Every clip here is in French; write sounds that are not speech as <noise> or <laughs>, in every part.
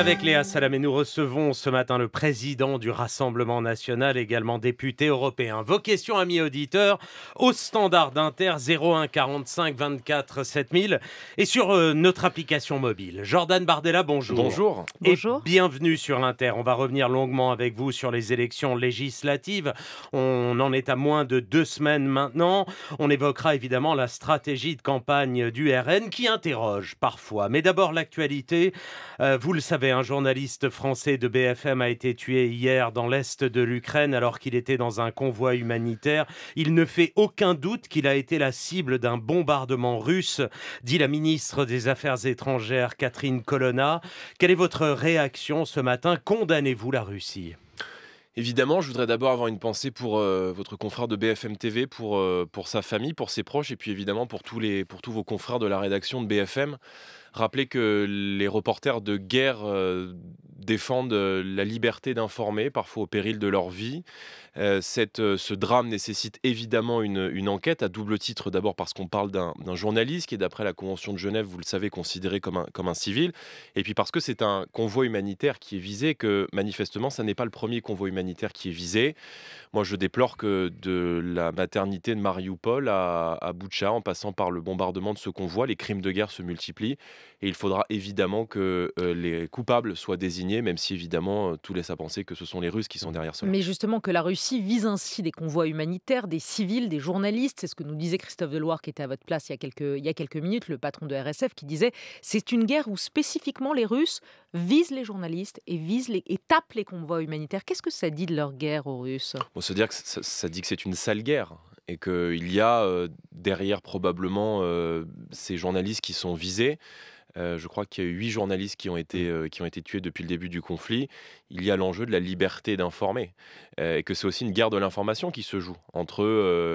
avec Léa Salamé, nous recevons ce matin le président du Rassemblement national, également député européen. Vos questions, amis auditeurs, au standard d'Inter 01 45 24 7000 et sur euh, notre application mobile. Jordan Bardella, bonjour. Bonjour. Et bonjour. bienvenue sur Inter. On va revenir longuement avec vous sur les élections législatives. On en est à moins de deux semaines maintenant. On évoquera évidemment la stratégie de campagne du RN qui interroge parfois. Mais d'abord l'actualité, euh, vous le savez, un journaliste français de BFM a été tué hier dans l'est de l'Ukraine alors qu'il était dans un convoi humanitaire. Il ne fait aucun doute qu'il a été la cible d'un bombardement russe, dit la ministre des Affaires étrangères Catherine Colonna. Quelle est votre réaction ce matin Condamnez-vous la Russie Évidemment, je voudrais d'abord avoir une pensée pour euh, votre confrère de BFM TV, pour, euh, pour sa famille, pour ses proches et puis évidemment pour tous, les, pour tous vos confrères de la rédaction de BFM rappeler que les reporters de guerre euh, défendent euh, la liberté d'informer, parfois au péril de leur vie. Euh, ce drame nécessite évidemment une, enquête, à double titre d'abord parce qu'on parle d'un journaliste qui est d'après la Convention de Genève, vous le savez, considéré comme un, civil, et puis parce que c'est un convoi humanitaire qui est visé, que manifestement, ça n'est pas le premier convoi humanitaire qui est visé. Moi, je déplore que de la maternité de Mariupol à, à Boucha, en passant par le bombardement de ce convoi, les crimes de guerre se multiplient. Et il faudra évidemment que euh, les coupables soient désignés, même si évidemment euh, tout laisse à penser que ce sont les Russes qui sont derrière cela. Mais justement, que la Russie vise ainsi des convois humanitaires, des civils, des journalistes, c'est ce que nous disait Christophe Deloire qui était à votre place il y a quelques, minutes, le patron de RSF, qui disait c'est une guerre où spécifiquement les Russes visent les journalistes et, visent tapent les convois humanitaires. Qu'est-ce que ça dit de leur guerre aux Russes On se dire que ça dit que c'est une sale guerre et qu'il y a euh, derrière probablement euh, ces journalistes qui sont visés. Euh, je crois qu'il y a huit journalistes qui ont, été, mmh. qui ont été tués depuis le début du conflit. Il y a l'enjeu de la liberté d'informer. et que c'est aussi une guerre de l'information qui se joue entre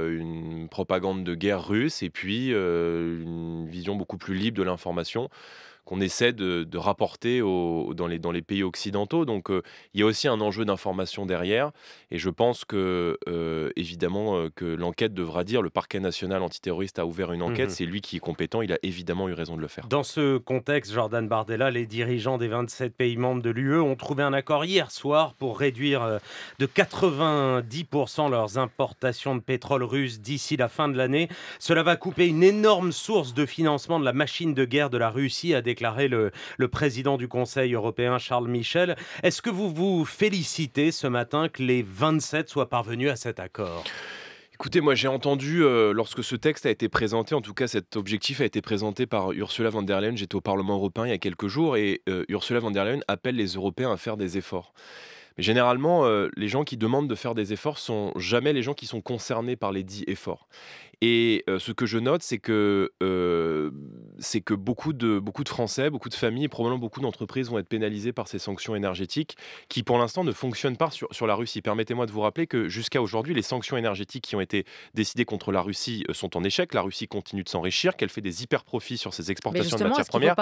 une propagande de guerre russe et puis une vision beaucoup plus libre de l'information qu'on essaie de, rapporter dans, les, dans les pays occidentaux. Donc euh, il y a aussi un enjeu d'information derrière. Et je pense que, euh, évidemment, euh, que l'enquête devra dire le parquet national antiterroriste a ouvert une enquête. Mmh c'est lui qui est compétent. Il a évidemment eu raison de le faire. Dans ce contexte, Jordan Bardella, les dirigeants des 27 pays membres de l'UE ont trouvé un accord hier soir pour réduire de 90% leurs importations de pétrole russe d'ici la fin de l'année. Cela va couper une énorme source de financement de la machine de guerre de la Russie à des déclaré le, président du Conseil européen, Charles Michel. Est-ce que vous vous félicitez ce matin que les 27 soient parvenus à cet accord Écoutez, moi j'ai entendu, euh, lorsque ce texte a été présenté, en tout cas cet objectif a été présenté par Ursula von der Leyen, j'étais au Parlement européen il y a quelques jours, et euh, Ursula von der Leyen appelle les Européens à faire des efforts généralement, euh, les gens qui demandent de faire des efforts sont jamais les gens qui sont concernés par les dits efforts. Et euh, ce que je note, c'est que, euh, c'est que beaucoup, de, beaucoup de Français, beaucoup de familles, et probablement beaucoup d'entreprises vont être pénalisées par ces sanctions énergétiques qui, pour l'instant, ne fonctionnent pas sur, la Russie. Permettez-moi de vous rappeler que jusqu'à aujourd'hui, les sanctions énergétiques qui ont été décidées contre la Russie sont en échec. La Russie continue de s'enrichir, qu'elle fait des hyper profits sur ses exportations de matières premières.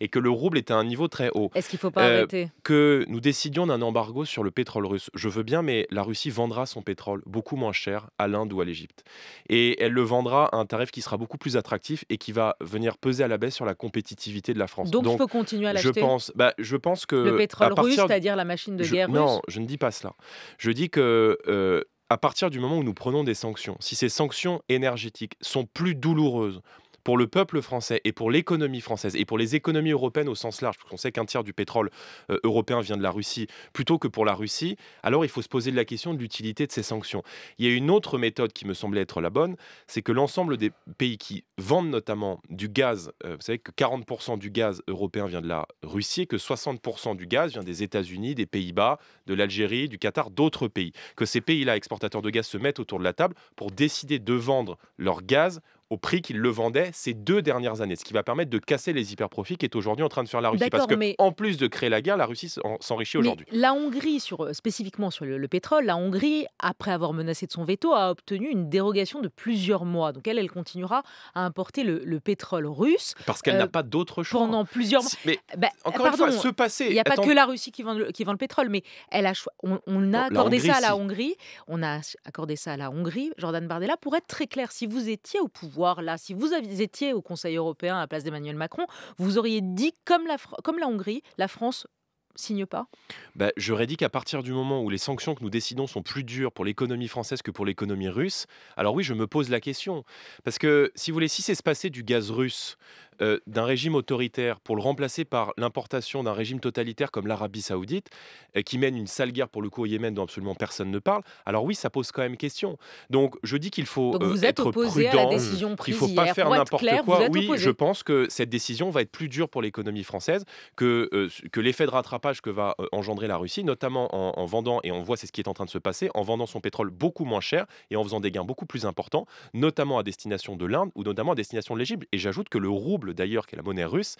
Et que le rouble est à un niveau très haut. Est-ce qu'il ne faut pas arrêter Que nous décidions d'un embargo sur sur le pétrole russe. Je veux bien, mais la Russie vendra son pétrole beaucoup moins cher à l'Inde ou à l'Égypte. Et elle le vendra à un tarif qui sera beaucoup plus attractif et qui va venir peser à la baisse sur la compétitivité de la France. Donc, il faut continuer à l'acheter je pense, bah, je pense que... Le pétrole russe, c'est-à-dire la machine de guerre non, russe Non, je ne dis pas cela. Je dis que... Euh, à partir du moment où nous prenons des sanctions, si ces sanctions énergétiques sont plus douloureuses pour le peuple français et pour l'économie française et pour les économies européennes au sens large, parce qu'on sait qu'un tiers du pétrole euh, européen vient de la Russie, plutôt que pour la Russie, alors il faut se poser la question de l'utilité de ces sanctions. Il y a une autre méthode qui me semblait être la bonne, c'est que l'ensemble des pays qui vendent notamment du gaz, euh, vous savez que 40% du gaz européen vient de la Russie et que 60% du gaz vient des États-Unis, des Pays-Bas, de l'Algérie, du Qatar, d'autres pays. Que ces pays-là, exportateurs de gaz, se mettent autour de la table pour décider de vendre leur gaz au prix qu'il le vendait ces deux dernières années, ce qui va permettre de casser les hyperprofits qui est aujourd'hui en train de faire la Russie. Parce que, en plus de créer la guerre, la Russie s'enrichit aujourd'hui. La Hongrie, sur, euh, spécifiquement sur le, pétrole, la Hongrie, après avoir menacé de son veto, a obtenu une dérogation de plusieurs mois. Donc elle, elle continuera à importer le, pétrole russe. Parce qu'elle n'a euh, pas d'autre choix. Pendant plusieurs mois. Mais bah, encore une fois, ce passé. Il n'y a pas que la Russie qui vend, le, qui vend le pétrole, mais elle a on, a accordé ça à la Hongrie. On a accordé ça à la Hongrie, Jordan Bardella, pour être très clair, si vous étiez au pouvoir, là. Si vous étiez au Conseil européen à la place d'Emmanuel Macron, vous auriez dit, comme la, comme la Hongrie, la France signe pas bah, J'aurais dit qu'à partir du moment où les sanctions que nous décidons sont plus dures pour l'économie française que pour l'économie russe, alors oui, je me pose la question. Parce que si vous voulez, si c'est se passer du gaz russe euh, d'un régime autoritaire pour le remplacer par l'importation d'un régime totalitaire comme l'Arabie saoudite, euh, qui mène une sale guerre pour le coup au Yémen dont absolument personne ne parle, alors oui, ça pose quand même question. Donc je dis qu'il faut euh, être prudent, il ne faut pas faire n'importe quoi. Oui, je pense que cette décision va être plus dure pour l'économie française que, que l'effet de rattrapage que va engendrer la Russie, notamment en, en vendant, et on voit c'est ce qui est en train de se passer, en vendant son pétrole beaucoup moins cher et en faisant des gains beaucoup plus importants, notamment à destination de l'Inde ou notamment à destination de l'Égypte. Et j'ajoute que le rouble d'ailleurs, qui la monnaie russe,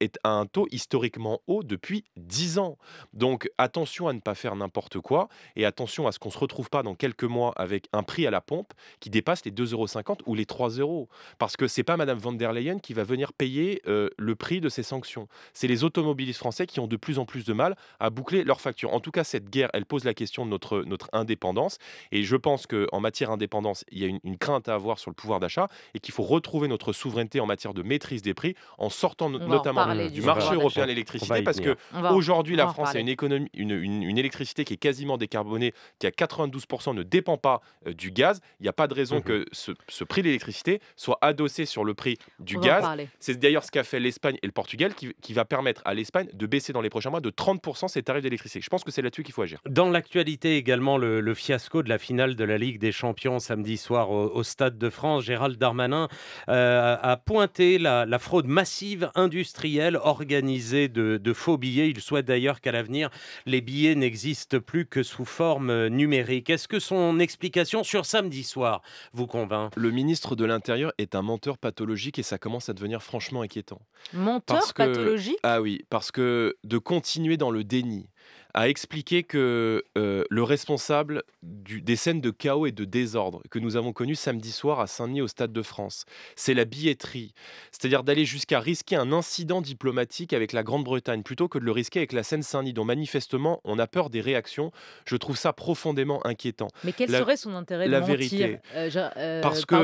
est à un taux historiquement haut depuis 10 ans. Donc attention à ne pas faire n'importe quoi et attention à ce qu'on ne se retrouve pas dans quelques mois avec un prix à la pompe qui dépasse les 2,50 euros ou les 3 euros. Parce que ce n'est pas Madame van der Leyen qui va venir payer euh, le prix de ces sanctions. C'est les automobilistes français qui ont de plus en plus de mal à boucler leurs factures. En tout cas, cette guerre, elle pose la question de notre, notre indépendance. Et je pense qu'en matière d'indépendance, il y a une, crainte à avoir sur le pouvoir d'achat et qu'il faut retrouver notre souveraineté en matière de maîtrise des prix en sortant notamment euh, du, marché européen de l'électricité parce que aujourd'hui la France a une économie, une, une, électricité qui est quasiment décarbonée, qui à 92% ne dépend pas euh, du gaz. Il n'y a pas de raison mhm. que ce, prix de l'électricité soit adossé sur le prix du gaz. C'est d'ailleurs ce qu'a fait l'Espagne et le Portugal qui, qui va permettre à l'Espagne de baisser dans les prochains mois de 30% ses tarifs d'électricité. Je pense que c'est là-dessus qu'il faut agir. Dans l'actualité également, le, fiasco de la finale de la Ligue des Champions samedi soir au, Stade de France, Gérald Darmanin euh, a pointé la fraude massive industrielle organisé de, faux billets. Il souhaite d'ailleurs qu'à l'avenir, les billets n'existent plus que sous forme numérique. Est-ce que son explication sur samedi soir vous convainc Le ministre de l'Intérieur est un menteur pathologique et ça commence à devenir franchement inquiétant. Menteur pathologique Ah oui, parce que de continuer dans le déni, a expliqué que euh, le responsable du, des scènes de chaos et de désordre que nous avons connues samedi soir à Saint-Denis au Stade de France, c'est la billetterie, c'est-à-dire d'aller jusqu'à risquer un incident diplomatique avec la Grande-Bretagne plutôt que de le risquer avec la Seine-Saint-Denis, dont manifestement on a peur des réactions. Je trouve ça profondément inquiétant. Mais quel serait son intérêt de la mentir vérité euh, euh, parce, que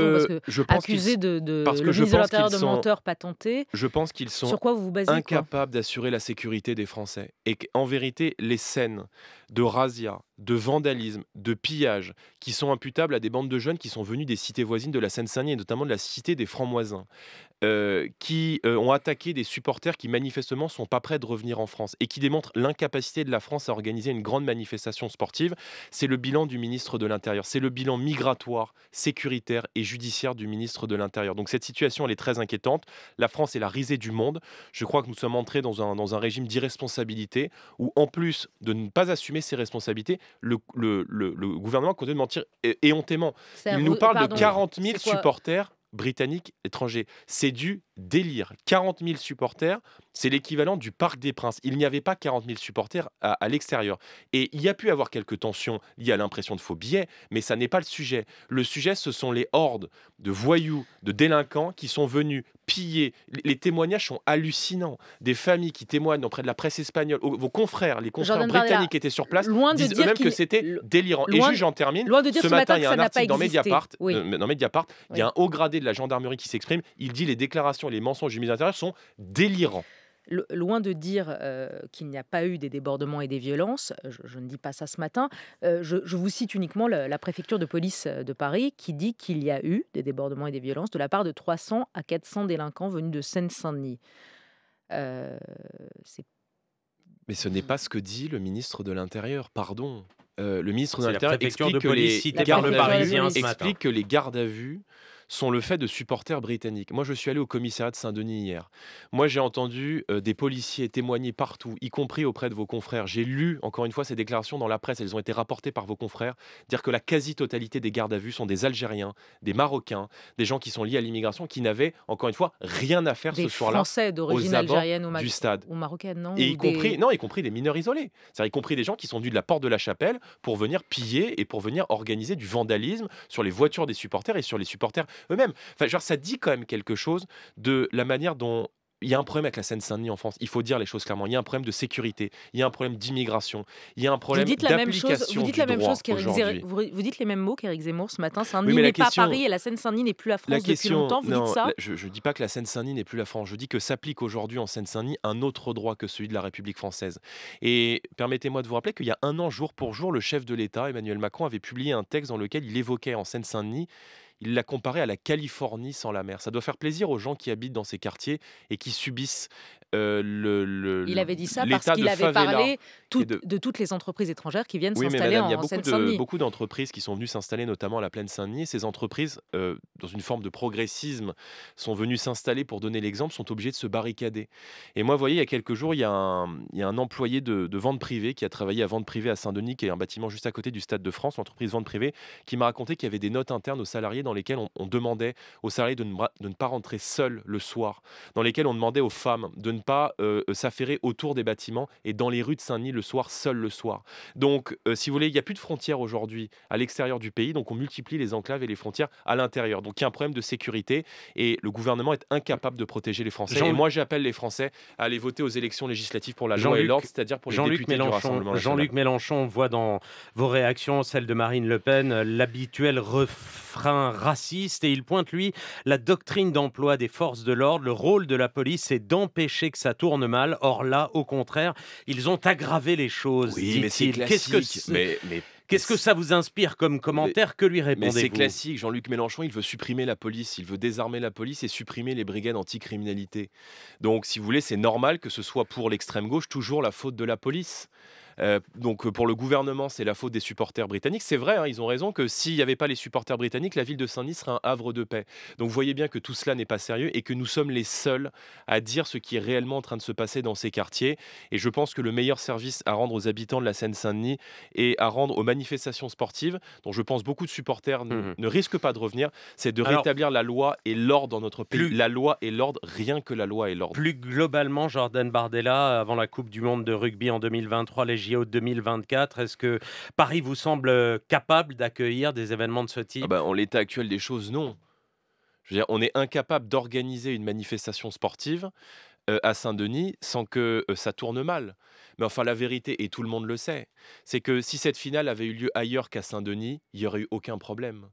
je pense de, que Je pense qu'ils sont vous incapables d'assurer la sécurité des Français et qu'en vérité les scènes de razzia, de vandalisme, de pillage qui sont imputables à des bandes de jeunes qui sont venus des cités voisines de la Seine-Saint-Denis et notamment de la cité des Francs-Moisins. Euh, qui euh, ont attaqué des supporters qui manifestement sont pas prêts de revenir en France et qui démontrent l'incapacité de la France à organiser une grande manifestation sportive. C'est le bilan du ministre de l'Intérieur, c'est le bilan migratoire, sécuritaire et judiciaire du ministre de l'Intérieur. Donc cette situation, elle est très inquiétante. La France est la risée du monde. Je crois que nous sommes entrés dans un, régime d'irresponsabilité où, en plus de ne pas assumer ses responsabilités, le, le, le, gouvernement continue de mentir éhontément. Il nous parle de 40 000 supporters britanniques étrangers. C'est du délire. 40 000 supporters, c'est l'équivalent du Parc des Princes. Il n'y avait pas 40 000 supporters à, l'extérieur. Et il y a pu avoir quelques tensions liées à l'impression de faux billets, mais ça n'est pas le sujet. Le sujet, ce sont les hordes de voyous, de délinquants qui sont venus pillés. Les témoignages sont hallucinants. Des familles qui témoignent auprès de la presse espagnole, vos confrères, les confrères britanniques qui étaient sur place, disent eux-mêmes que c'était délirant. Et juge, j'en termine. Loin de ce, matin, il y a un article euh, dans Mediapart. il y a un haut gradé de la gendarmerie qui s'exprime. Il dit les déclarations et les mensonges du ministre de sont délirants loin de dire euh, qu'il n'y a pas eu des débordements et des violences, je, ne dis pas ça ce matin, euh, je, vous cite uniquement la, préfecture de police euh, de Paris qui dit qu'il y a eu des débordements et des violences de la part de 300 à 400 délinquants venus de Seine-Saint-Denis. Mais ce n'est pas ce que dit le ministre de l'Intérieur, pardon. le ministre de l'Intérieur explique que les gardes à vue sont le fait de supporters britanniques. Moi, je suis allé au commissariat de Saint-Denis hier. Moi, j'ai entendu euh, des policiers témoigner partout, y compris auprès de vos confrères. J'ai lu, encore une fois, ces déclarations dans la presse. Elles ont été rapportées par vos confrères. Dire que la quasi-totalité des gardes à vue sont des Algériens, des Marocains, des gens qui sont liés à l'immigration, qui n'avaient, encore une fois, rien à faire ce soir-là. Français d'origine algérienne ou, marocaine, du stade. ou marocaine, non Et y, compris, non, y compris des mineurs isolés. C'est-à-dire, y compris des gens qui sont venus de la porte de la chapelle pour venir piller et pour venir organiser du vandalisme sur les voitures des supporters et sur les supporters eux-mêmes. Enfin, genre, ça dit quand même quelque chose de la manière dont il y a un problème avec la Seine-Saint-Denis en France. Il faut dire les choses clairement. Il y a un problème de sécurité. Il y a un problème d'immigration. Il y a un problème d'application Vous dites la même chose, vous dites, les mêmes mots qu'Éric Zemmour ce matin. saint n'est pas Paris et la Seine-Saint-Denis n'est plus la France depuis longtemps. Vous dites ça Je ne dis pas que la Seine-Saint-Denis n'est plus la France. Je dis que s'applique aujourd'hui en Seine-Saint-Denis un autre droit que celui de la République française. Et permettez-moi de vous rappeler qu'il y a un an, jour pour jour, le chef de l'État, Emmanuel Macron, avait publié un texte dans lequel il évoquait en Seine-Saint-Denis il l'a comparé à la Californie sans la mer. Ça doit faire plaisir aux gens qui habitent dans ces quartiers et qui subissent euh, il avait dit ça parce qu'il avait parlé de... toutes les entreprises étrangères qui viennent s'installer en, en Seine-Saint-Denis. Il y a beaucoup d'entreprises qui sont venues s'installer, notamment à la plaine Saint-Denis. Ces entreprises, euh, dans une forme de progressisme, sont venues s'installer, pour donner l'exemple, sont obligées de se barricader. Et moi, vous voyez, il y a quelques jours, il y a un, il a un employé de, vente privée qui a travaillé à vente privée à Saint-Denis, qui est un bâtiment juste à côté du Stade de France, l'entreprise vente privée, qui m'a raconté qu'il y avait des notes internes aux salariés dans lesquelles on, demandait aux salariés de ne, pas rentrer seuls le soir, dans lesquelles on demandait aux femmes de ne pas s'affairer autour des bâtiments et dans les rues de Saint-Denis le soir, seul le soir. Donc, si vous voulez, il n'y a plus de frontières aujourd'hui à l'extérieur du pays, donc on multiplie les enclaves et les frontières à l'intérieur. Donc, il y a un problème de sécurité et le gouvernement est incapable de protéger les Français. et moi, j'appelle les Français à aller voter aux élections législatives pour la loi et l'ordre, c'est-à-dire pour les Jean députés Mélenchon, Jean-Luc Mélenchon voit dans vos réactions, celles de Marine Le Pen, euh, l'habituel refrain raciste et il pointe, lui, la doctrine d'emploi des forces de l'ordre. Le rôle de la police c'est d'empêcher que ça tourne mal. Or là, au contraire, ils ont aggravé les choses. Oui, mais Qu'est-ce que Qu'est-ce que ça vous inspire comme commentaire Que lui répondez-vous C'est classique. Jean-Luc Mélenchon, il veut supprimer la police, il veut désarmer la police et supprimer les brigades anticriminalité. Donc, si vous voulez, c'est normal que ce soit pour l'extrême gauche toujours la faute de la police. Euh, donc euh, pour le gouvernement, c'est la faute des supporters britanniques. C'est vrai, hein, ils ont raison que s'il n'y avait pas les supporters britanniques, la ville de Saint-Denis serait un havre de paix. Donc vous voyez bien que tout cela n'est pas sérieux et que nous sommes les seuls à dire ce qui est réellement en train de se passer dans ces quartiers. Et je pense que le meilleur service à rendre aux habitants de la Seine-Saint-Denis et à rendre aux manifestations sportives, dont je pense beaucoup de supporters mhm. ne, risquent pas de revenir, c'est de rétablir la loi et l'ordre dans notre pays. La loi et l'ordre, rien que la loi et l'ordre. Plus globalement, Jordan Bardella, avant la Coupe du Monde de rugby en 2023, les JO 2024 Est-ce que Paris vous semble euh, capable d'accueillir des événements de ce ah type bah, En l'état actuel des choses, non. on est incapable d'organiser une manifestation sportive euh, à Saint-Denis sans que euh, ça tourne mal. Mais enfin, la vérité, et tout le monde le sait, c'est que si cette finale avait eu lieu ailleurs qu'à Saint-Denis, il n'y aurait eu aucun problème.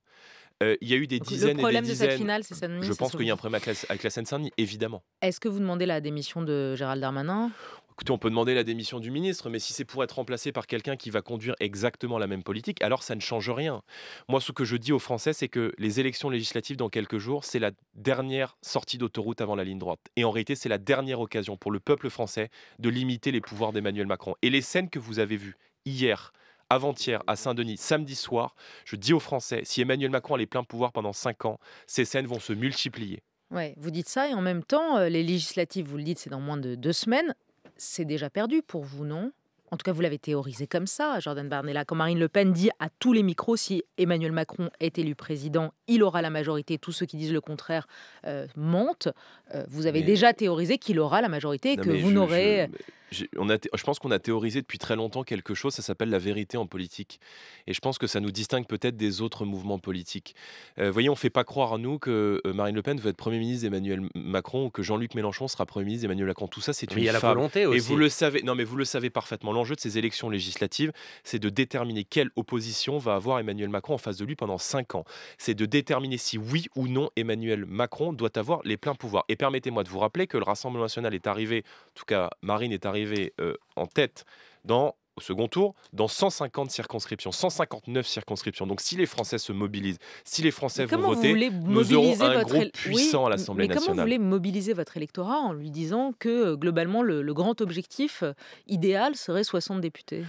il y a eu des dizaines le problème de cette finale, c'est Saint-Denis. Je pense qu'il y a un problème avec la, Seine-Saint-Denis, évidemment. Est-ce que vous demandez la démission de Gérald Darmanin écoutez, on peut demander la démission du ministre, mais si c'est pour être remplacé par quelqu'un qui va conduire exactement la même politique, alors ça ne change rien. Moi, ce que je dis aux Français, c'est que les élections législatives dans quelques jours, c'est la dernière sortie d'autoroute avant la ligne droite. Et en réalité, c'est la dernière occasion pour le peuple français de limiter les pouvoirs d'Emmanuel Macron. Et les scènes que vous avez vues hier, avant-hier à Saint-Denis, samedi soir, je dis aux Français, si Emmanuel Macron allait plein pleins pouvoirs pendant cinq ans, ces scènes vont se multiplier. Ouais, vous dites ça et en même temps, euh, les législatives, vous le dites, c'est dans moins de deux semaines c'est déjà perdu pour vous, non en tout cas, vous l'avez théorisé comme ça, Jordan Barnella. Quand Marine Le Pen dit à tous les micros, si Emmanuel Macron est élu président, il aura la majorité. Tous ceux qui disent le contraire euh, mentent. Euh, vous avez déjà théorisé qu'il aura la majorité et que vous n'aurez je pense qu'on a théorisé depuis très longtemps quelque chose, ça s'appelle la vérité en politique. Et je pense que ça nous distingue peut-être des autres mouvements politiques. Euh, voyez, on ne fait pas croire, à nous, que euh, Marine Le Pen veut être Premier ministre d'Emmanuel Macron ou que Jean-Luc Mélenchon sera Premier ministre d'Emmanuel Macron. Tout ça, c'est une. il y a la volonté aussi. Et vous le savez, non, mais vous le savez parfaitement. L'enjeu de ces élections législatives, c'est de déterminer quelle opposition va avoir Emmanuel Macron en face de lui pendant 5 ans. C'est de déterminer si oui ou non Emmanuel Macron doit avoir les pleins pouvoirs. Et permettez-moi de vous rappeler que le Rassemblement national est arrivé, en tout cas, Marine est arrivée arriver euh, en tête dans au second tour dans 150 circonscriptions, 159 circonscriptions. Donc si les Français se mobilisent, si les Français vont voter, nous aurons un groupe puissant à l'Assemblée nationale. Comment vous voulez mobiliser votre électorat en lui disant que euh, globalement le, grand objectif euh, idéal serait 60 députés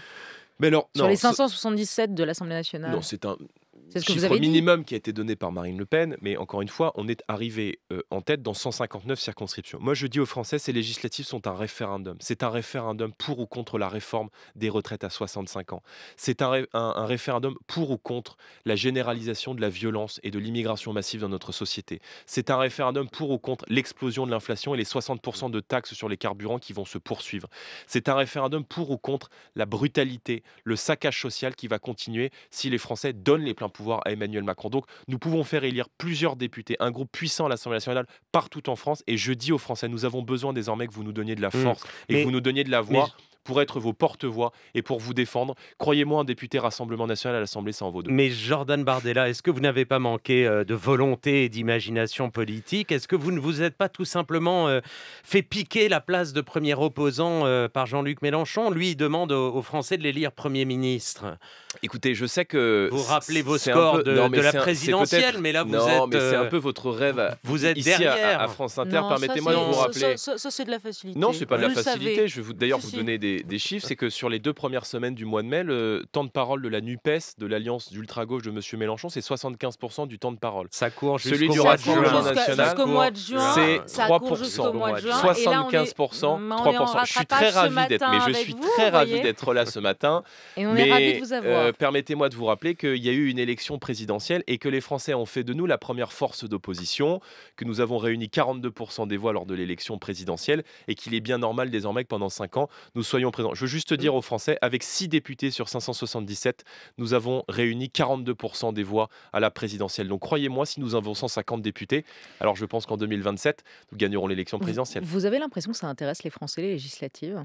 mais alors, Sur les 577 de l'Assemblée nationale. Non, c'est un, ce minimum qui a été donné par Marine Le Pen, mais encore une fois, on est arrivé euh, en tête dans 159 circonscriptions. Moi, je dis aux Français, ces législatives sont un référendum. C'est un référendum pour ou contre la réforme des retraites à 65 ans. C'est un, référendum pour ou contre la généralisation de la violence et de l'immigration massive dans notre société. C'est un référendum pour ou contre l'explosion de l'inflation et les 60% de taxes sur les carburants qui vont se poursuivre. C'est un référendum pour ou contre la brutalité, le saccage social qui va continuer si les Français donnent les pleins pouvoirs pouvoir à Emmanuel Macron. Donc nous pouvons faire élire plusieurs députés, un groupe puissant à l'Assemblée nationale partout en France. Et je dis aux Français, nous avons besoin désormais que vous nous donniez de la hmm. force et que vous nous donniez de la voix pour être vos porte-voix et pour vous défendre. Croyez-moi, un député Rassemblement National à l'Assemblée, ça en vaut deux. Mais Jordan Bardella, est-ce que vous n'avez pas manqué euh, de volonté et d'imagination politique Est-ce que vous ne vous êtes pas tout simplement euh, fait piquer la place de premier opposant euh, par Jean-Luc Mélenchon Lui, il demande aux Français de l'élire Premier ministre. Écoutez, je sais que... Vous rappelez vos scores de, la présidentielle, mais là, vous êtes... Non, mais c'est un peu votre rêve. Vous êtes derrière. À, France Inter, permettez-moi de vous rappeler... Ça, ça, c'est de la facilité. Non, c'est pas de la facilité. Je vais d'ailleurs vous donner des, des, chiffres, c'est que sur les deux premières semaines du mois de mai, le temps de parole de la NUPES, de l'alliance d'ultra-gauche de M. Mélenchon, c'est 75% du temps de parole. Ça court Celui du de national, c'est 3%. Mois de juin, 75%, 3%. Je suis très ravi d'être, mais je suis très ravi d'être là ce matin. <laughs> Et on mais, est de vous avoir. Euh, permettez-moi de vous rappeler qu'il y a eu une élection présidentielle et que les Français ont fait de nous la première force d'opposition, que nous avons réuni 42% des voix lors de l'élection présidentielle et qu'il est bien normal désormais que pendant 5 ans, nous soyons je veux juste dire aux Français, avec 6 députés sur 577, nous avons réuni 42% des voix à la présidentielle. Donc croyez-moi, si nous avons 150 députés, alors je pense qu'en 2027, nous gagnerons l'élection présidentielle. Vous, avez l'impression que ça intéresse les Français, les législatives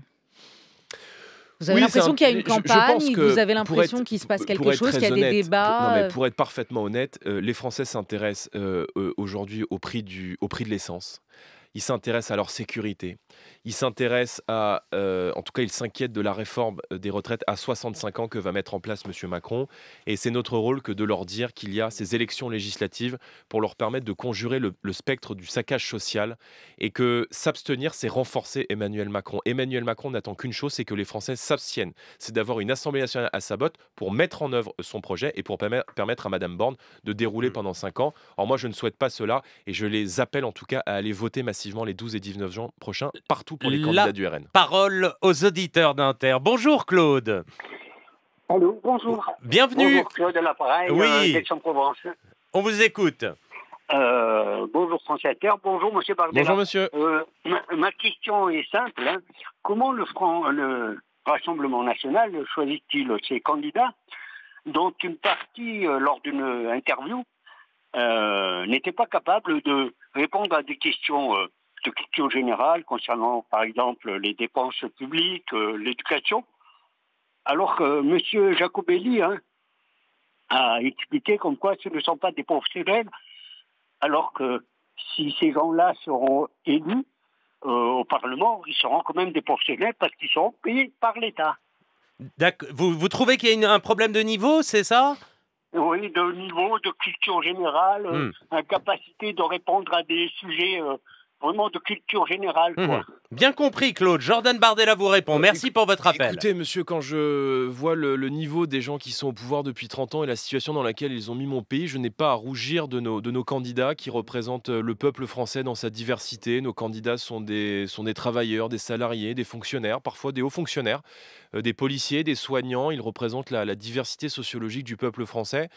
vous avez l'impression qu'il y a une campagne, vous avez l'impression qu'il se passe quelque chose, qu'il y a des débats. Euh pour, être parfaitement honnête, euh, les Français s'intéressent euh, aujourd'hui au prix, du, au prix de l'essence, il s'intéresse à leur sécurité, il s'intéresse à, euh, en tout cas, il s'inquiète de la réforme euh, des retraites à 65 ans que va mettre en place M. Macron. Et c'est notre rôle que de leur dire qu'il y a ces élections législatives pour leur permettre de conjurer le, spectre du saccage social et que s'abstenir, c'est renforcer Emmanuel Macron. Emmanuel Macron n'attend qu'une chose, c'est que les Français s'abstiennent. C'est d'avoir une Assemblée nationale à sa botte pour mettre en œuvre son projet et pour permettre à Madame Borne de dérouler mm. pendant 5 ans. Alors moi, je ne souhaite pas cela et je les appelle en tout cas à aller voter massivement les 12 et 19 juin prochains, partout pour les candidats du RN. Parole aux auditeurs d'Inter. Bonjour Claude. Allô, bonjour. Bienvenue. Bonjour Claude à l'appareil oui. Euh, provence On vous écoute. Euh, bonjour France Inter, bonjour Monsieur Bardella. Bonjour Monsieur. Euh, ma, question est simple. Hein. Comment le, le Rassemblement National choisit-il ses candidats dont une partie, lors d'une interview, n'était pas capable de répondre à des questions de culture générale concernant, par exemple, les dépenses publiques, euh, l'éducation. Alors que Monsieur M. Jacobelli hein, a expliqué comme quoi ce ne sont pas des pauvres alors que si ces gens-là seront élus euh, au Parlement, ils seront quand même des professionnels parce qu'ils seront payés par l'État. Vous, vous, trouvez qu'il y a un problème de niveau, c'est ça Oui, de niveau, de culture générale, hmm. euh, incapacité de répondre à des sujets vraiment de culture générale. Mhm. Bien compris, Claude. Jordan Bardella vous répond. Merci pour votre appel. Écoutez, monsieur, quand je vois le, niveau des gens qui sont au pouvoir depuis 30 ans et la situation dans laquelle ils ont mis mon pays, je n'ai pas à rougir de nos, candidats qui représentent euh, le peuple français dans sa diversité. Nos candidats sont des, travailleurs, des salariés, des fonctionnaires, parfois des hauts fonctionnaires, euh, des policiers, des soignants. Ils représentent la diversité sociologique du peuple français.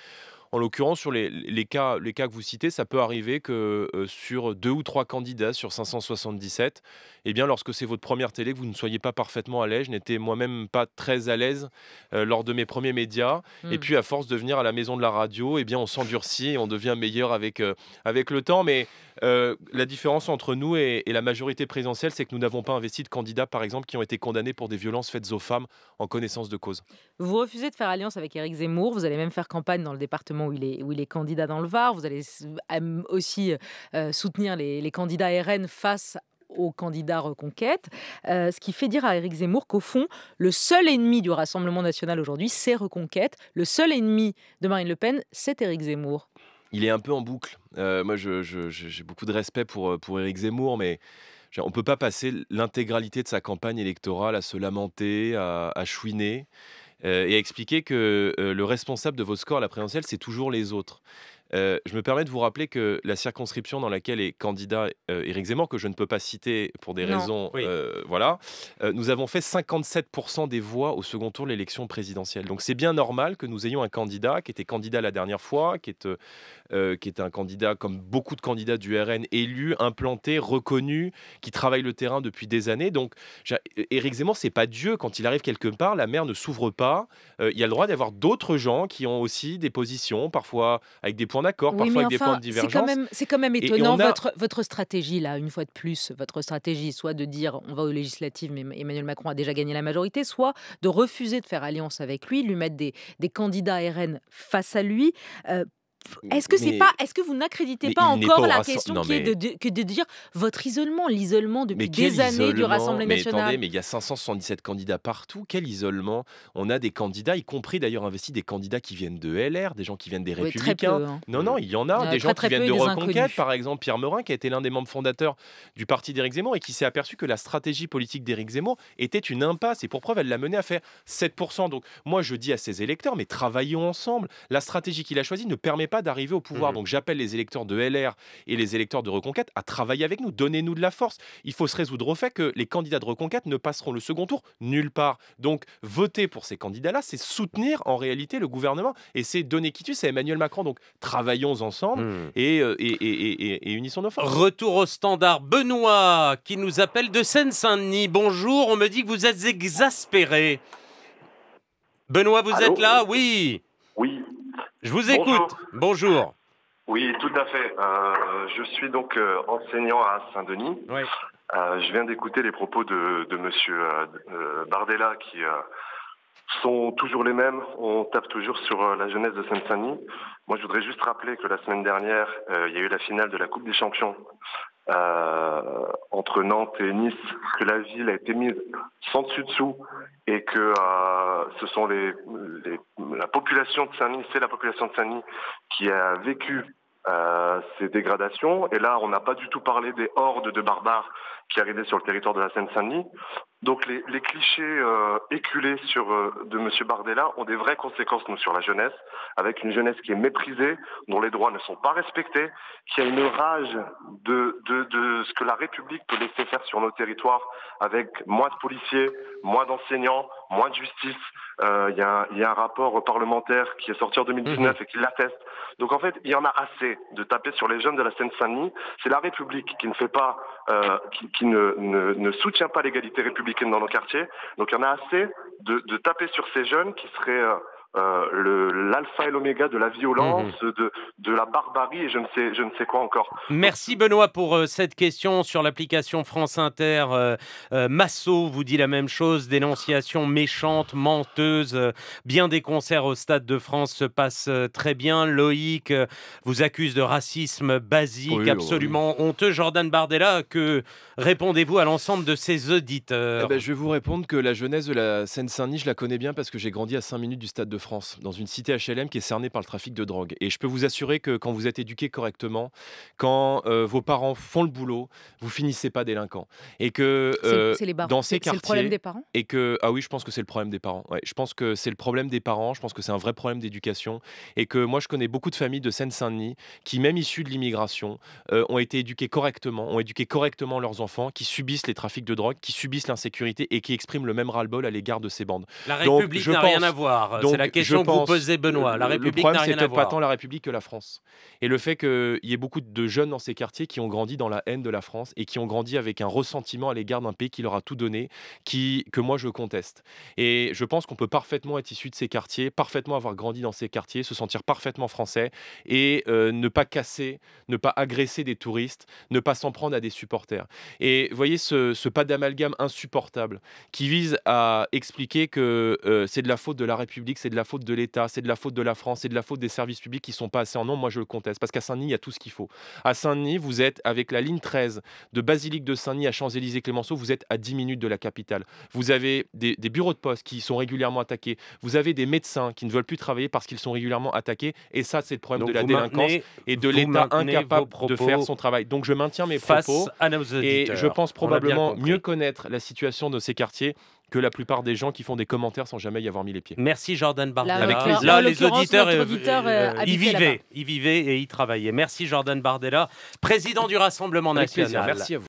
En l'occurrence, sur les, cas, que vous citez, ça peut arriver que euh, sur deux ou trois candidats sur 577, eh bien, lorsque c'est votre première télé, que vous ne soyez pas parfaitement à l'aise. Je n'étais moi-même pas très à l'aise euh, lors de mes premiers médias. Et hmm. puis, à force de venir à la maison de la radio, eh bien, on s'endurcit et on devient meilleur avec, euh, avec le temps. Mais la différence entre nous et, et la majorité présidentielle, c'est que nous n'avons pas investi de candidats, par exemple, qui ont été condamnés pour des violences faites aux femmes en connaissance de cause. Vous refusez de faire alliance avec Éric Zemmour. Vous allez même faire campagne dans le département où il est, candidat dans le Var. Vous allez aussi euh, soutenir les, candidats RN face aux candidats Reconquête, euh, ce qui fait dire à Éric Zemmour qu'au fond, le seul ennemi du Rassemblement national aujourd'hui, c'est Reconquête. Le seul ennemi de Marine Le Pen, c'est Éric Zemmour. Il est un peu en boucle. Euh, moi, j'ai beaucoup de respect pour, pour Éric Zemmour, mais on ne peut pas passer l'intégralité de sa campagne électorale à se lamenter, à, à chouiner. Euh, et expliquer que euh, le responsable de vos scores à la présidentielle, c'est toujours les autres je me permets de vous rappeler que la circonscription dans laquelle est candidat Éric Zemmour, que je ne peux pas citer pour des raisons, voilà, nous avons fait 57% des voix au second tour de l'élection présidentielle. Donc c'est bien normal que nous ayons un candidat qui était candidat la dernière fois, qui est, qui est un candidat comme beaucoup de candidats du RN, élu, implanté, reconnu, qui travaille le terrain depuis des années. Donc Éric Zemmour, c'est pas Dieu. Quand il arrive quelque part, la mer ne s'ouvre pas. Il y a le droit d'avoir d'autres gens qui ont aussi des positions, parfois avec des points accord, parfois C'est quand, même étonnant votre, votre stratégie, là, une fois de plus, votre stratégie, soit de dire on va aux législatives, mais Emmanuel Macron a déjà gagné la majorité, soit de refuser de faire alliance avec lui, lui mettre des, candidats RN face à lui. Euh, Mmh, est-ce que c'est pas Est-ce que vous n'accréditez pas encore la question qui est de, que de dire votre isolement, l'isolement depuis des années du Rassemblement mais national attendez, Mais il y a 577 candidats partout. Quel isolement On a des candidats, y compris d'ailleurs investis des candidats qui viennent de LR, des gens qui viennent des Républicains. Hein. Non, non, il y en a, des gens qui viennent de Reconquête, par exemple Pierre Morin, qui a été l'un des membres fondateurs du parti d'Éric Zemmour et qui s'est aperçu que la stratégie politique d'Éric Zemmour était une impasse. Et pour preuve, elle l'a mené à faire 7%. Donc moi, je dis à ces électeurs, mais travaillons ensemble. La stratégie qu'il a choisie ne permet pas d'arriver au pouvoir. Mhm. Donc j'appelle les électeurs de LR et les électeurs de Reconquête à travailler avec nous. Donnez-nous de la force. Il faut se résoudre au fait que les candidats de Reconquête ne passeront le second tour nulle part. Donc voter pour ces candidats-là, c'est soutenir en réalité le gouvernement et c'est donner quitus à Emmanuel Macron. Donc travaillons ensemble hmm. euh, et, et, et, et, unissons nos forces. Retour au standard Benoît qui nous appelle de Seine-Saint-Denis. Bonjour, on me dit que vous êtes exaspéré. Benoît, vous êtes là Oui. Oui, je vous écoute. Bonjour. Oui, tout à fait. Euh, je suis donc euh, enseignant à Saint-Denis. Euh, je viens d'écouter les propos de, de Monsieur Bardella qui sont toujours les mêmes. On tape toujours sur la jeunesse de saint denis Moi, je voudrais juste rappeler que la semaine dernière, il y a eu la finale de la Coupe des Champions euh, entre Nantes et Nice, que la ville a été mise sans dessus-dessous et que euh, ce sont la population de Saint-Denis, c'est la population de Saint-Denis qui a vécu euh, ces dégradations. Et là, on n'a pas du tout parlé des hordes de barbares qui arrivaient sur le territoire de la Seine-Saint-Denis. Donc les, les clichés euh, éculés sur, euh, de M. Bardella ont des vraies conséquences nous, sur la jeunesse, avec une jeunesse qui est méprisée, dont les droits ne sont pas respectés, qui a une rage de, de, de ce que la République peut laisser faire sur nos territoires, avec moins de policiers, moins d'enseignants, moins de justice. Euh, il y, y, a un rapport parlementaire qui est sorti en 2019 mhm. et qui l'atteste. Donc en fait, il y en a assez de taper sur les jeunes de la Seine-Saint-Denis. C'est la République qui ne fait pas, qui, qui ne, ne, ne soutient pas l'égalité républicaine dans nos quartiers. Donc il y en a assez de, de taper sur ces jeunes qui seraient euh, euh, le l'alpha et l'oméga de la violence, mhm. de, la barbarie et je ne sais, je ne sais quoi encore. Merci Benoît pour euh, cette question sur l'application France Inter. Euh, Massot vous dit la même chose, dénonciation méchante, menteuse. bien des concerts au Stade de France se passent très bien. Loïc vous accuse de racisme basique, absolument honteux. Jordan Bardella, que répondez-vous à l'ensemble de ces auditeurs eh ben, Je vais vous répondre que la jeunesse de la Seine-Saint-Denis, je la connais bien parce que j'ai grandi à 5 minutes du Stade de france dans une cité HLM qui est cernée par le trafic de drogue. Et je peux vous assurer que quand vous êtes éduqué correctement, quand euh, vos parents font le boulot, vous finissez pas délinquant. Et que euh, dans ces le problème des parents. Et que ah oui, je pense que c'est le problème des parents. Ouais, je pense que c'est le problème des parents. Je pense que c'est un vrai problème d'éducation. Et que moi, je connais beaucoup de familles de Seine-Saint-Denis qui, même issues de l'immigration, euh, ont été éduquées correctement, ont éduqué correctement leurs enfants, qui subissent les trafics de drogue, qui subissent l'insécurité et qui expriment le même ras-le-bol à l'égard de ces bandes. La République n'a rien à voir. la question que vous posez, Benoît. Euh, la République le problème, c'est pas tant la République que la France. Et le fait qu'il y ait beaucoup de jeunes dans ces quartiers qui ont grandi dans la haine de la France et qui ont grandi avec un ressentiment à l'égard d'un pays qui leur a tout donné, qui, que moi je conteste. Et je pense qu'on peut parfaitement être issu de ces quartiers, parfaitement avoir grandi dans ces quartiers, se sentir parfaitement français et euh, ne pas casser, ne pas agresser des touristes, ne pas s'en prendre à des supporters. Et voyez ce, pas d'amalgame insupportable qui vise à expliquer que euh, c'est de la faute de la République, c'est de la faute de l'État, c'est de la faute de la France, c'est de la faute des services publics qui ne sont pas assez en nombre. Moi, je le conteste parce qu'à Saint-Denis, il y a tout ce qu'il faut. À Saint-Denis, vous êtes avec la ligne 13 de Basilique de Saint-Denis à Champs-Élysées-Clémenceau, vous êtes à 10 minutes de la capitale. Vous avez des, bureaux de poste qui sont régulièrement attaqués. Vous avez des médecins qui ne veulent plus travailler parce qu'ils sont régulièrement attaqués. Et ça, c'est le problème de la délinquance et de l'État incapable de faire son travail. Donc, je maintiens mes propos. Et je pense probablement mieux connaître la situation de ces quartiers que la plupart des gens qui font des commentaires sans jamais y avoir mis les pieds. Merci Jordan Bardella. Là, Avec les auditeurs, ils y vivaient, et y euh, euh, travaillaient. Merci Jordan Bardella, président du Rassemblement national. Merci à vous.